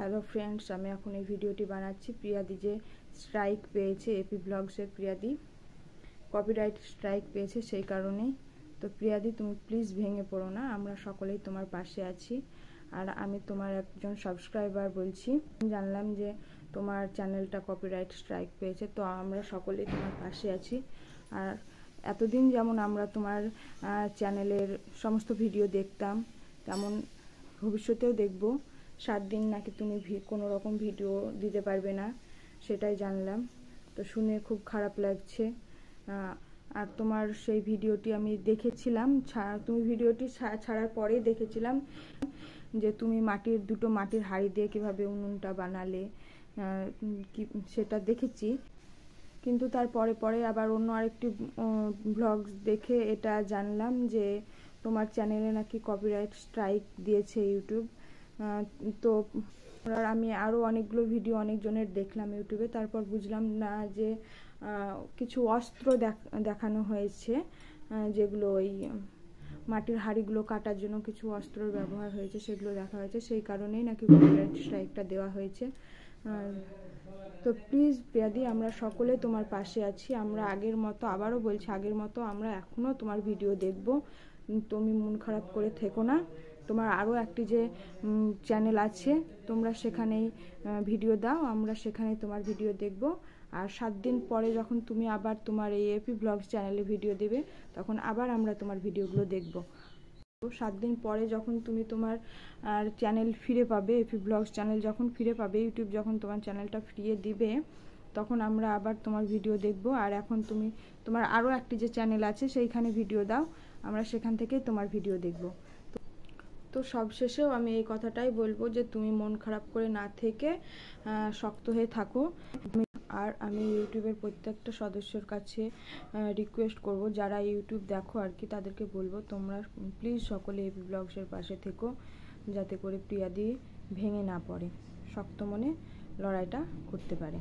hello friends আমি এখন এই ভিডিওটি বানাচ্ছি প্রিয়াদি যে স্ট্রাইক পেয়েছে এপি ব্লগসের প্রিয়াদি কপিরাইট স্ট্রাইক পেয়েছে সেই কারণেই তো প্রিয়াদি তুমি প্লিজ ভেঙে পড়ো না আমরা সকলেই তোমার পাশে আছি আর আমি তোমার একজন সাবস্ক্রাইবার বলছি জানলাম যে তোমার চ্যানেলটা কপিরাইট স্ট্রাইক পেয়েছে তো আমরা সকলেই তোমার পাশে আছি আর এতদিন যেমন আমরা তোমার চ্যানেলের সমস্ত ভিডিও দেখতাম তেমন ভবিষ্যতেও দেখবো সাত দিন নাকি তুমি কোনো রকম ভিডিও দিতে পারবে না সেটাই জানলাম তো শুনে খুব খারাপ লাগছে আর তোমার সেই ভিডিওটি আমি দেখেছিলাম তুমি ভিডিওটি ছাড়ার পরেই দেখেছিলাম যে তুমি মাটির দুটো মাটির হাড়ি দিয়ে কীভাবে উনুনটা বানালে কি সেটা দেখেছি কিন্তু তার পরে পরে আবার অন্য আরেকটি ব্লগ দেখে এটা জানলাম যে তোমার চ্যানেলে নাকি কপিরাইট স্ট্রাইক দিয়েছে ইউটিউব তো আমি আরও অনেকগুলো ভিডিও অনেকজনের দেখলাম ইউটিউবে তারপর বুঝলাম না যে কিছু অস্ত্র দেখানো হয়েছে যেগুলো ওই মাটির হাড়িগুলো কাটার জন্য কিছু অস্ত্রর ব্যবহার হয়েছে সেগুলো দেখা হয়েছে সেই কারণেই নাকি কপিরাইট স্ট্রাইকটা দেওয়া হয়েছে তো প্লিজ প্রিয়াদি আমরা সকলে তোমার পাশে আছি আমরা আগের মতো আবারও বলছি আগের মতো আমরা এখনও তোমার ভিডিও দেখব তুমি মন খারাপ করে থেকো না তোমার আরও একটি যে চ্যানেল আছে তোমরা সেখানেই ভিডিও দাও আমরা সেখানে তোমার ভিডিও দেখব আর সাত দিন পরে যখন তুমি আবার তোমার এই এপি ব্লগস চ্যানেলে ভিডিও দেবে তখন আবার আমরা তোমার ভিডিওগুলো দেখব সাত দিন পরে যখন তুমি তোমার চ্যানেল ফিরে পাবে এপি ব্লগস চ্যানেল যখন ফিরে পাবে ইউটিউব যখন তোমার চ্যানেলটা ফিরিয়ে দিবে তখন আমরা আবার তোমার ভিডিও দেখব আর এখন তুমি তোমার আরও একটি যে চ্যানেল আছে সেইখানে ভিডিও দাও আমরা সেখান থেকে তোমার ভিডিও দেখব তো সবশেষেও আমি এই কথাটাই বলবো যে তুমি মন খারাপ করে না থেকে শক্ত হয়ে থাকো আর আমি ইউটিউবের প্রত্যেকটা সদস্যর কাছে রিকোয়েস্ট করব যারা ইউটিউব দেখো আর কি তাদেরকে বলবো তোমরা প্লিজ সকলে এই ব্লগসের পাশে থেকো যাতে করে প্রিয়াদি ভেঙে না পড়ে শক্ত মনে লড়াইটা করতে পারে